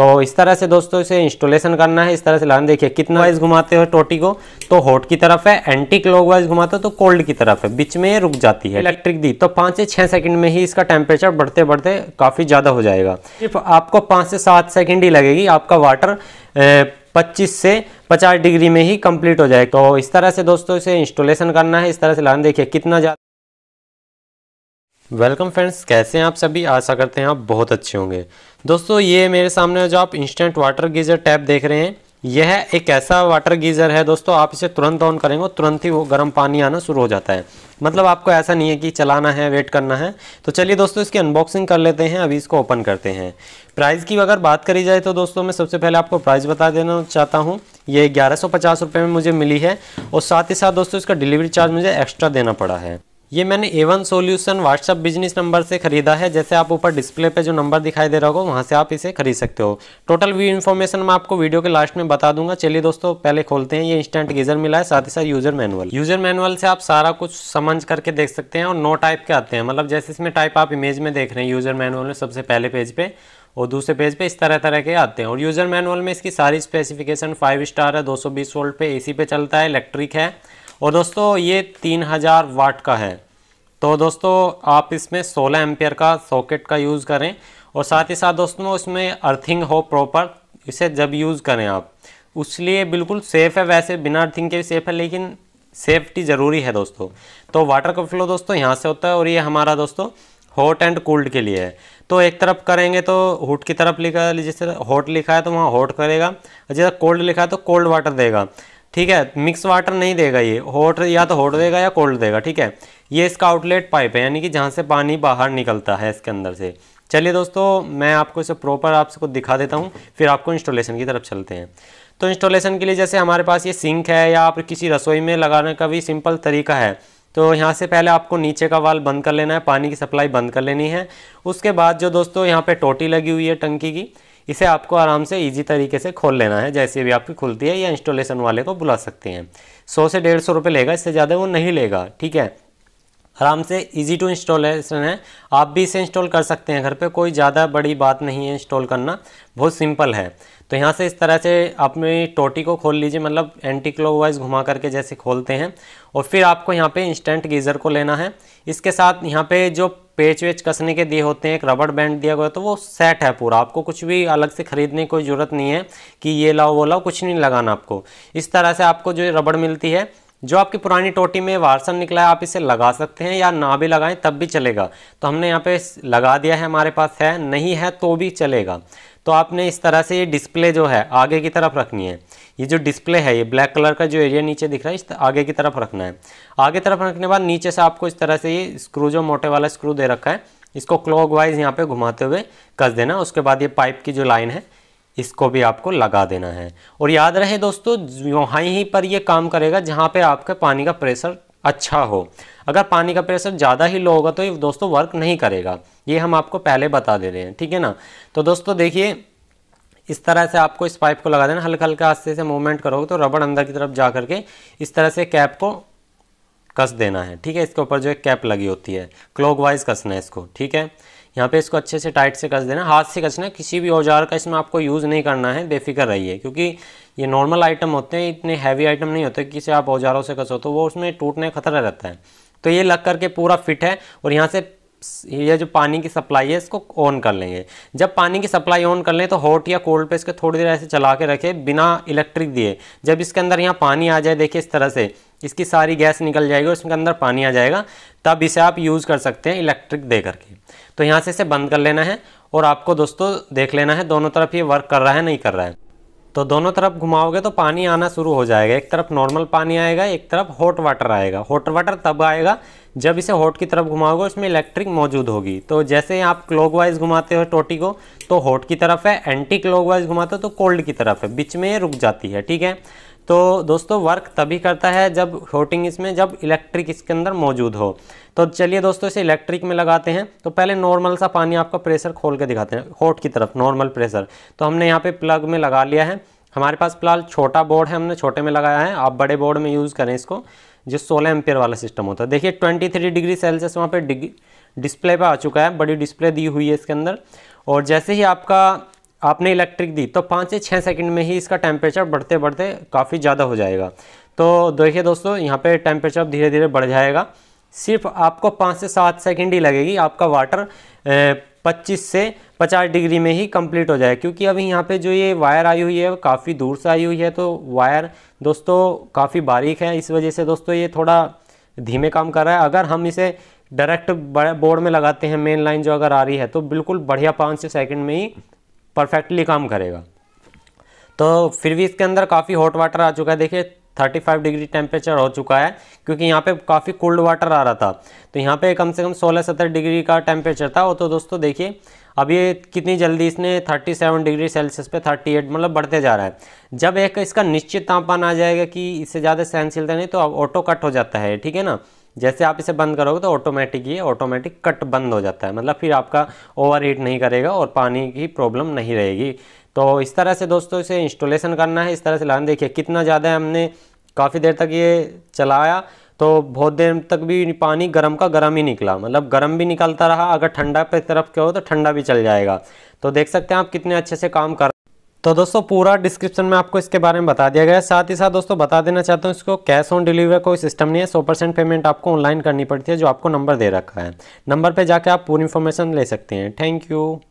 तो इस तरह से दोस्तों इसे इंस्टॉलेशन करना है इस तरह से लान देखिए कितना वाइज घुमाते हो टोटी को तो हॉट की तरफ है एंटी क्लॉक वाइज घुमाते हो तो कोल्ड की तरफ है बीच में ये रुक जाती है इलेक्ट्रिक दी तो पाँच से छः सेकंड में ही इसका टेम्परेचर बढ़ते बढ़ते काफ़ी ज़्यादा हो जाएगा सिर्फ आपको पाँच से सात सेकेंड ही लगेगी आपका वाटर पच्चीस से पचास डिग्री में ही कंप्लीट हो जाएगा तो इस तरह से दोस्तों इसे इंस्टॉलेशन करना है इस तरह से लान देखिए कितना ज़्यादा वेलकम फ्रेंड्स कैसे हैं आप सभी आशा करते हैं आप बहुत अच्छे होंगे दोस्तों ये मेरे सामने जो आप इंस्टेंट वाटर गीज़र टैप देख रहे हैं यह है एक ऐसा वाटर गीज़र है दोस्तों आप इसे तुरंत ऑन करेंगे तुरंत ही वो गर्म पानी आना शुरू हो जाता है मतलब आपको ऐसा नहीं है कि चलाना है वेट करना है तो चलिए दोस्तों इसकी अनबॉक्सिंग कर लेते हैं अभी इसको ओपन करते हैं प्राइस की अगर बात करी जाए तो दोस्तों मैं सबसे पहले आपको प्राइस बता देना चाहता हूँ ये ग्यारह सौ में मुझे मिली है और साथ ही साथ दोस्तों इसका डिलीवरी चार्ज मुझे एक्स्ट्रा देना पड़ा है ये मैंने A one solution WhatsApp business number से खरीदा है जैसे आप ऊपर डिस्प्ले पे जो नंबर दिखाई दे रहा होगा वहाँ से आप इसे खरीद सकते हो टोटल व्यू इन्फॉर्मेशन मैं आपको वीडियो के लास्ट में बता दूंगा चलिए दोस्तों पहले खोलते हैं ये इंस्टेंट गीजर मिला है साथ ही साथ यूजर मैनुअल यूजर मैनुअल से आप सारा कुछ समझ करके देख सकते हैं और नो टाइप के आते हैं मतलब जैसे इसमें टाइप आप इमेज में देख रहे हैं यूजर मैनुअल में सबसे पहले पेज पे और दूसरे पेज पे इस तरह तरह के आते हैं और यूजर मैनुअल में इसकी सारी स्पेसिफिकेशन फाइव स्टार है 220 वोल्ट पे एसी पे चलता है इलेक्ट्रिक है और दोस्तों ये 3000 वाट का है तो दोस्तों आप इसमें 16 एम्पियर का सॉकेट का यूज़ करें और साथ ही साथ दोस्तों इसमें अर्थिंग हो प्रॉपर इसे जब यूज़ करें आप लिए बिल्कुल सेफ़ है वैसे बिना अर्थिंग के भी सेफ़ है लेकिन सेफ्टी ज़रूरी है दोस्तों तो वाटर का फ्लो दोस्तों यहाँ से होता है और ये हमारा दोस्तों हॉट एंड कोल्ड के लिए है तो एक तरफ करेंगे तो हुट की तरफ लिखा जैसे हॉट लिखा है तो वहाँ हॉट करेगा जैसे कोल्ड लिखा है तो कोल्ड वाटर देगा ठीक है मिक्स वाटर नहीं देगा ये हॉट या तो हॉट देगा या कोल्ड देगा ठीक है ये इसका आउटलेट पाइप है यानी कि जहाँ से पानी बाहर निकलता है इसके अंदर से चलिए दोस्तों मैं आपको इसे प्रॉपर आपको दिखा देता हूँ फिर आपको इंस्टॉलेशन की तरफ चलते हैं तो इंस्टॉलेशन के लिए जैसे हमारे पास ये सिंक है या आप किसी रसोई में लगाने का भी सिंपल तरीका है तो यहाँ से पहले आपको नीचे का वाल बंद कर लेना है पानी की सप्लाई बंद कर लेनी है उसके बाद जो दोस्तों यहाँ पे टोटी लगी हुई है टंकी की इसे आपको आराम से इजी तरीके से खोल लेना है जैसे भी आपकी खुलती है या इंस्टॉलेशन वाले को बुला सकते हैं सौ से डेढ़ सौ रुपये लेगा इससे ज़्यादा वो नहीं लेगा ठीक है आराम से इजी टू इंस्टॉलेशन है आप भी इसे इंस्टॉल कर सकते हैं घर पे कोई ज़्यादा बड़ी बात नहीं है इंस्टॉल करना बहुत सिंपल है तो यहाँ से इस तरह से अपनी टोटी को खोल लीजिए मतलब एंटी वाइज घुमा करके जैसे खोलते हैं और फिर आपको यहाँ पे इंस्टेंट गीज़र को लेना है इसके साथ यहाँ पे जो पेच वेच कसने के दिए होते हैं एक रबड़ बैंड दिया गया तो वो सेट है पूरा आपको कुछ भी अलग से खरीदने की कोई ज़रूरत नहीं है कि ये लाओ वो लाओ कुछ नहीं लगाना आपको इस तरह से आपको जो रबड़ मिलती है जो आपकी पुरानी टोटी में वारसन निकला है आप इसे लगा सकते हैं या ना भी लगाएं तब भी चलेगा तो हमने यहाँ पे लगा दिया है हमारे पास है नहीं है तो भी चलेगा तो आपने इस तरह से ये डिस्प्ले जो है आगे की तरफ रखनी है ये जो डिस्प्ले है ये ब्लैक कलर का जो एरिया नीचे दिख रहा है इस आगे की तरफ रखना है आगे तरफ रखने के बाद नीचे से आपको इस तरह से ये स्क्रू जो मोटे वाला स्क्रू दे रखा है इसको क्लॉक वाइज यहाँ पर घुमाते हुए कस देना उसके बाद ये पाइप की जो लाइन है इसको भी आपको लगा देना है और याद रहे दोस्तों वहाँ ही पर ये काम करेगा जहाँ पे आपके पानी का प्रेशर अच्छा हो अगर पानी का प्रेशर ज़्यादा ही लो होगा तो ये दोस्तों वर्क नहीं करेगा ये हम आपको पहले बता दे रहे हैं ठीक है ना तो दोस्तों देखिए इस तरह से आपको इस पाइप को लगा देना हल्का हल्का आस्ते से मूवमेंट करोगे तो रबड़ अंदर की तरफ जा करके इस तरह से कैप को कस देना है ठीक है इसके ऊपर जो एक कैप लगी होती है क्लॉकवाइज कसना है इसको ठीक है यहाँ पे इसको अच्छे से टाइट से कस देना हाथ से कसना किसी भी औजार का इसमें आपको यूज़ नहीं करना है बेफिक्र रहिए क्योंकि ये नॉर्मल आइटम होते हैं इतने हैवी आइटम नहीं होते किसी आप औजारों से कसो तो वो उसमें टूटने का खतरा रहता है तो ये लग करके पूरा फिट है और यहाँ से ये जो पानी की सप्लाई है इसको ऑन कर लेंगे जब पानी की सप्लाई ऑन कर लें तो हॉट या कोल्ड पे इसके थोड़ी देर ऐसे चला के रखें बिना इलेक्ट्रिक दिए जब इसके अंदर यहाँ पानी आ जाए देखिए इस तरह से इसकी सारी गैस निकल जाएगी उसके अंदर पानी आ जाएगा तब इसे आप यूज़ कर सकते हैं इलेक्ट्रिक दे करके तो यहाँ से इसे बंद कर लेना है और आपको दोस्तों देख लेना है दोनों तरफ ये वर्क कर रहा है नहीं कर रहा है तो दोनों तरफ घुमाओगे तो पानी आना शुरू हो जाएगा एक तरफ नॉर्मल पानी आएगा एक तरफ हॉट वाटर आएगा हॉट वाटर तब आएगा जब इसे हॉट की तरफ घुमाओगे उसमें इलेक्ट्रिक मौजूद होगी तो जैसे आप क्लॉकवाइज घुमाते हो टोटी को तो हॉट की तरफ है एंटी क्लॉकवाइज घुमाते हो तो कोल्ड की तरफ है बीच में ये रुक जाती है ठीक है तो दोस्तों वर्क तभी करता है जब होटिंग इसमें जब इलेक्ट्रिक इसके अंदर मौजूद हो तो चलिए दोस्तों इसे इलेक्ट्रिक में लगाते हैं तो पहले नॉर्मल सा पानी आपका प्रेशर खोल के दिखाते हैं होट की तरफ नॉर्मल प्रेशर तो हमने यहाँ पे प्लग में लगा लिया है हमारे पास फिलहाल छोटा बोर्ड है हमने छोटे में लगाया है आप बड़े बोर्ड में यूज़ करें इसको जो सोलह एम्पियर वाला सिस्टम होता है देखिए ट्वेंटी थ्री डिग्री सेल्सियस वहाँ पर डिस्प्ले पर आ चुका है बड़ी डिस्प्ले दी हुई है इसके अंदर और जैसे ही आपका आपने इलेक्ट्रिक दी तो पाँच से छः सेकंड में ही इसका टेम्परेचर बढ़ते बढ़ते काफ़ी ज़्यादा हो जाएगा तो देखिए दोस्तों यहाँ पे टेम्परेचर धीरे धीरे बढ़ जाएगा सिर्फ आपको पाँच से सात सेकंड ही लगेगी आपका वाटर पच्चीस से पचास डिग्री में ही कंप्लीट हो जाए क्योंकि अभी यहाँ पे जो ये वायर आई हुई है काफ़ी दूर से आई हुई है तो वायर दोस्तों काफ़ी बारीक है इस वजह से दोस्तों ये थोड़ा धीमे काम कर रहा है अगर हम इसे डायरेक्ट बोर्ड में लगाते हैं मेन लाइन जो अगर आ रही है तो बिल्कुल बढ़िया पाँच से सेकंड में ही परफेक्टली काम करेगा तो फिर भी इसके अंदर काफ़ी हॉट वाटर आ चुका है देखिए 35 डिग्री टेम्परेचर हो चुका है क्योंकि यहाँ पे काफ़ी कोल्ड वाटर आ रहा था तो यहाँ पे कम से कम 16-17 डिग्री का टेम्परेचर था वो तो दोस्तों देखिए अब ये कितनी जल्दी इसने 37 डिग्री सेल्सियस पे 38 मतलब बढ़ते जा रहा है जब एक इसका निश्चित तापमान आ जाएगा कि इससे ज़्यादा सहनशीलता नहीं तो अब ऑटो कट हो जाता है ठीक है ना जैसे आप इसे बंद करोगे तो ऑटोमेटिक ये ऑटोमेटिक कट बंद हो जाता है मतलब फिर आपका ओवर हीट नहीं करेगा और पानी की प्रॉब्लम नहीं रहेगी तो इस तरह से दोस्तों इसे इंस्टॉलेशन करना है इस तरह से लाने देखिए कितना ज़्यादा हमने काफ़ी देर तक ये चलाया तो बहुत देर तक भी पानी गर्म का गर्म ही निकला मतलब गर्म भी निकलता रहा अगर ठंडा पे तरफ के हो तो ठंडा भी चल जाएगा तो देख सकते हैं आप कितने अच्छे से काम कर तो दोस्तों पूरा डिस्क्रिप्शन में आपको इसके बारे में बता दिया गया है साथ ही साथ दोस्तों बता देना चाहता हूँ इसको कैश ऑन डिलीवरी कोई सिस्टम नहीं है सौ परसेंट पेमेंट आपको ऑनलाइन करनी पड़ती है जो आपको नंबर दे रखा है नंबर पर जाकर आप पूरी इन्फॉर्मेशन ले सकते हैं थैंक यू